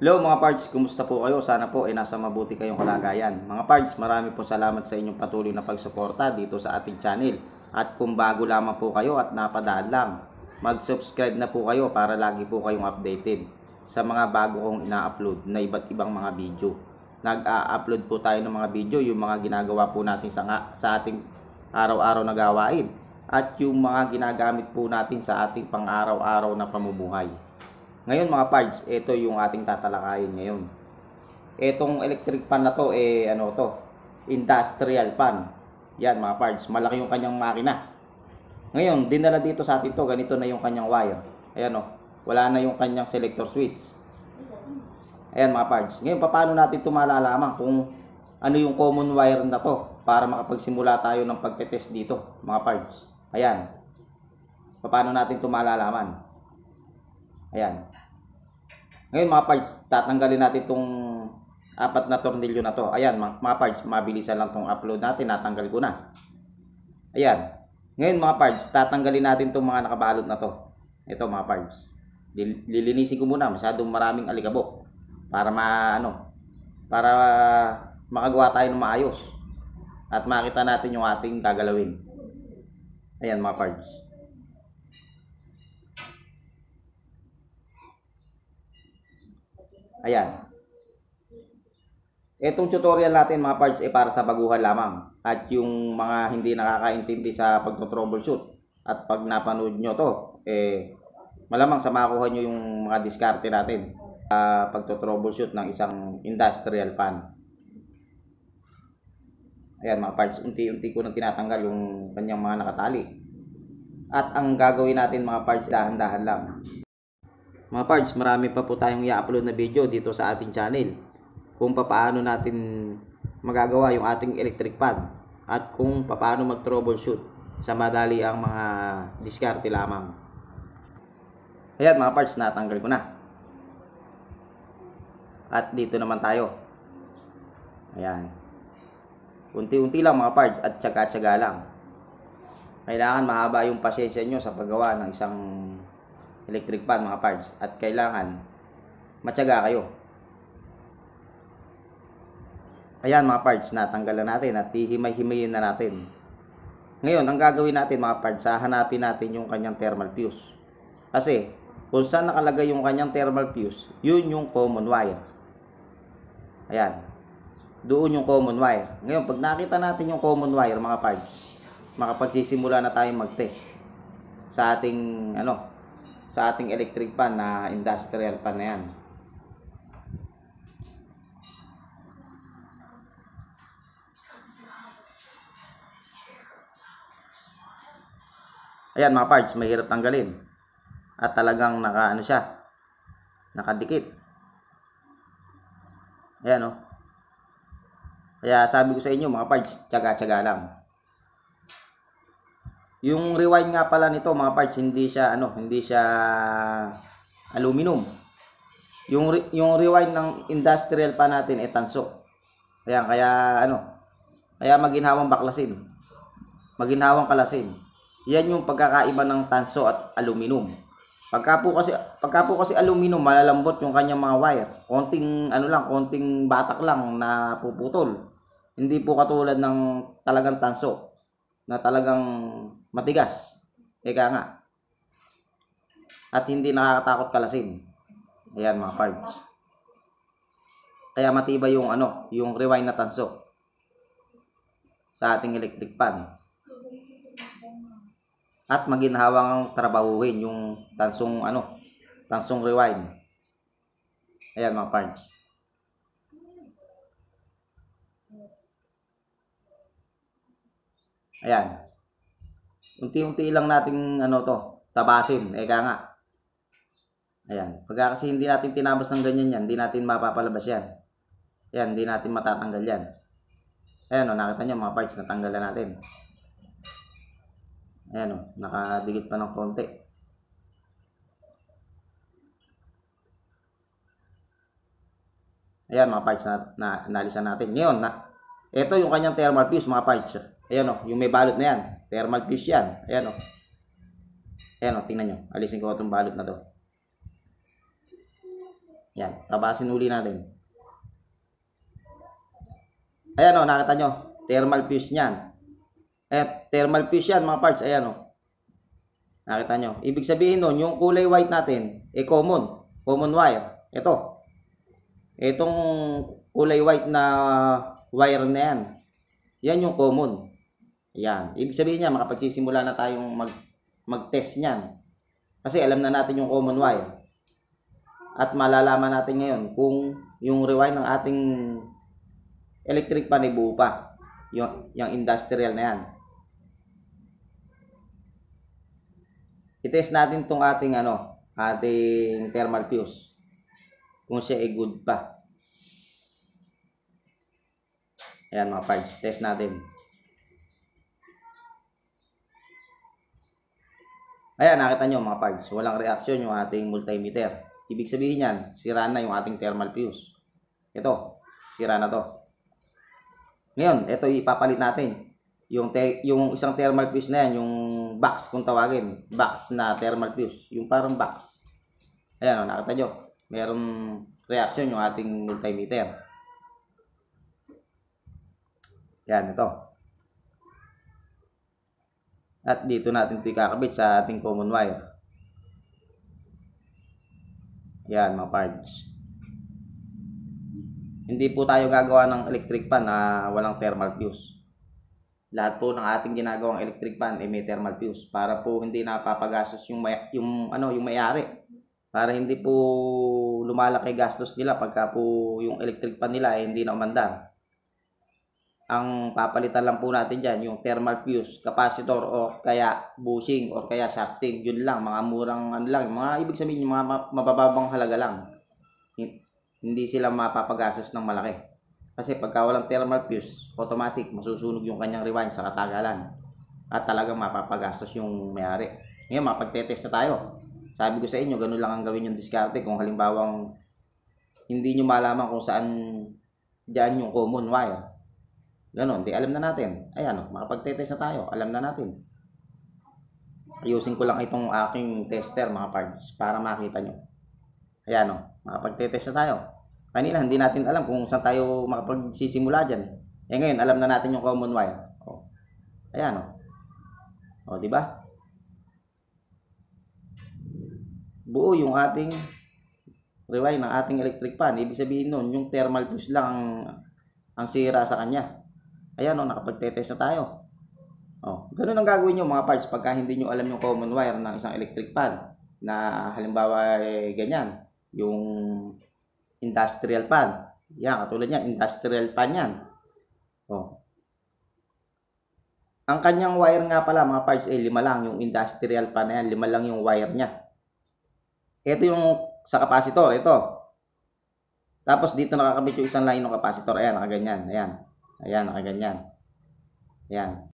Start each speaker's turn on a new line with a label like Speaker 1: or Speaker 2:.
Speaker 1: Hello mga parts, kumusta po kayo? Sana po ay eh, nasa mabuti kayong kalagayan. Mga parts, marami po salamat sa inyong patuloy na pagsuporta dito sa ating channel. At kung bago lamang po kayo at napadaan lang, mag-subscribe na po kayo para lagi po kayong updated sa mga bago kong ina-upload na iba't ibang mga video. Nag-upload po tayo ng mga video, yung mga ginagawa po natin sa, sa ating araw-araw na gawain at yung mga ginagamit po natin sa ating pang-araw-araw na pamumuhay. Ngayon mga parts, ito yung ating tatalakayin ngayon. Etong electric pan na to, eh ano to? Industrial pan. Yan mga parts, malaki yung kanyang makina. Ngayon, dinala dito sa atin to, ganito na yung kanyang wire. Ayan o, oh. wala na yung kanyang selector switch. Ayan mga parts. Ngayon, paano natin ito malalaman kung ano yung common wire na to para makapagsimula tayo ng pagtetest dito mga parts. Ayan. Paano natin ito malalaman? Ayan. Ngayon mga parts, tatanggalin natin itong apat na tornilyo na to. Ayan mga parts, mabilisan lang itong upload natin. Natanggal ko na. Ayan. Ngayon mga parts, tatanggalin natin itong mga nakabalot na to. Ito mga parts. Lilinisin ko muna. Masyadong maraming alikabok. Para maano. Para makagawa tayo ng maayos. At makita natin yung ating gagalawin. Ayan mga parts. Ayan. Itong tutorial natin mga parts ay para sa baguhan lamang at yung mga hindi nakakaintindi sa pagto at pag napanood nyo to, eh, malamang sa makuha nyo yung mga diskarte natin sa uh, pagto ng isang industrial fan. Ayan mga parts, unti-unti ko nang tinatanggal yung kanyang mga nakatali. At ang gagawin natin mga parts, dahan-dahan lang. Mga parts, marami pa po tayong i-upload na video dito sa ating channel kung paano natin magagawa yung ating electric pad at kung paano mag-troubleshoot sa madali ang mga diskarte lamang. Ayan mga parts, natanggal ko na. At dito naman tayo. Ayan. Unti-unti lang mga parts at tsaga-tsaga lang. Kailangan mahaba yung pasensya nyo sa paggawa ng isang electric fan mga parts at kailangan matyaga kayo. Ayan mga parts, natanggalan natin at hihimay-himayin na natin. Ngayon, ang gagawin natin mga parts, hahanapin natin yung kanyang thermal fuse. Kasi, kung saan nakalagay yung kanyang thermal fuse, yun yung common wire. Ayan. Doon yung common wire. Ngayon, pag nakita natin yung common wire, mga parts, makapagsisimula na tayong mag-test sa ating, ano, sa ating electric pan na industrial pan na yan. Ayan mga parts, mahirap tanggalin. At talagang naka ano siya, nakadikit. Ayan o. Oh. Kaya sabi ko sa inyo mga parts, tiyaga-tiyaga lang. Yung rewind nga pala nito mga parts hindi siya ano, hindi siya aluminum. Yung re- yung rewind ng industrial pa natin ay eh, tanso. Kaya kaya ano, kaya maginhawang baklasin. Maginhawang kalasin. Yan yung pagkakaiba ng tanso at aluminum. Pagka po kasi pagka po kasi aluminum malalambot yung kanyang mga wire. Konting ano lang, konting batak lang na puputol. Hindi po katulad ng talagang tanso na talagang matigas. Eka eh, nga. At hindi nakakatakot kalasin. Ayan mga parts. Kaya matibay yung ano, yung rewind na tanso sa ating electric pan. At maginhawang trabahuhin yung tansong ano, tansong rewind. Ayan mga parts. Ayan unti-unti lang nating ano to, tabasin. Eka eh, nga. Ayan. Pagka kasi hindi natin tinabas ng ganyan yan, hindi natin mapapalabas yan. Ayan, hindi natin matatanggal yan. Ayan o, oh, nakita nyo mga parts, natanggalan natin. Ayan o, oh, nakadikit pa ng konti. Ayan mga parts na, na nalisan natin. Ngayon, na, ito yung kanyang thermal fuse mga parts. Ayan o, oh, yung may balot na yan. Thermal fuse yan. Ayan o. Oh. Ayan o, oh, tingnan nyo. Alisin ko itong balot na to. Yan, tabasin uli natin. Ayan o, oh, nakita nyo. Thermal fuse yan. At thermal fuse yan mga parts. Ayan o. Nakita nyo. Ibig sabihin nun, yung kulay white natin, e common. Common wire. Ito. Itong kulay white na wire na yan. Yan yung common. Ayan. Ibig sabihin niya, makapagsisimula na tayong mag, mag-test niyan. Kasi alam na natin yung common Y. At malalaman natin ngayon kung yung rewind ng ating electric pan buo pa. Yung, yung industrial na yan. I-test natin tong ating ano, ating thermal fuse. Kung siya ay good pa. Ayan mga parts, test natin. Ayan, nakita nyo mga parts, walang reaction yung ating multimeter. Ibig sabihin niyan, sira na yung ating thermal fuse. Ito, sira na to. Ngayon, ito ipapalit natin. Yung, yung isang thermal fuse na yan, yung box kung tawagin. Box na thermal fuse. Yung parang box. Ayan, o, oh, nakita nyo. Merong reaction yung ating multimeter. Yan, ito. At dito natin ito ikakabit sa ating common wire. Yan mga parts. Hindi po tayo gagawa ng electric pan na walang thermal fuse. Lahat po ng ating ginagawang electric pan ay may thermal fuse para po hindi napapagasos yung may, yung ano yung may-ari. Para hindi po lumalaki gastos nila pagka po yung electric pan nila ay hindi na umandar. Ang papalitan lang po natin dyan, yung thermal fuse, capacitor, o kaya bushing, or kaya shafting. Yun lang, mga murang ano lang. Mga ibig sabihin, yung mga mabababang halaga lang. Hindi sila mapapagastos ng malaki. Kasi pagka walang thermal fuse, automatic, masusunog yung kanyang rewind sa katagalan. At talagang mapapagastos yung mayari. Ngayon, mapagtetest na tayo. Sabi ko sa inyo, ganun lang ang gawin yung diskarte. Kung halimbawang hindi nyo malaman kung saan dyan yung common wire. Ganon, di alam na natin. Ayan, oh, makapag-test na tayo. Alam na natin. Ayusin ko lang itong aking tester mga parts, para makita nyo. Ayan, oh, makapag-test na tayo. Kanina, hindi natin alam kung saan tayo makapagsisimula dyan. Eh, eh ngayon, alam na natin yung common wire. Oh. Ayan, oh. O, di ba? Buo yung ating rewind ng ating electric fan. Ibig sabihin nun, yung thermal fuse lang ang, ang sira sa kanya. Ayan o, oh, nakapagtetest na tayo. O, oh, ganun ang gagawin nyo mga parts pagka hindi nyo alam yung common wire ng isang electric pan na halimbawa eh, ganyan, yung industrial pan. Yan, katulad niya, industrial pan yan. O. Oh. Ang kanyang wire nga pala mga parts, eh, lima lang yung industrial pan na yan, lima lang yung wire niya. Ito yung sa capacitor, ito. Tapos dito nakakabit yung isang line ng capacitor. Ayan, nakaganyan. Ayan. Ayan, nakaganyan. Ayan.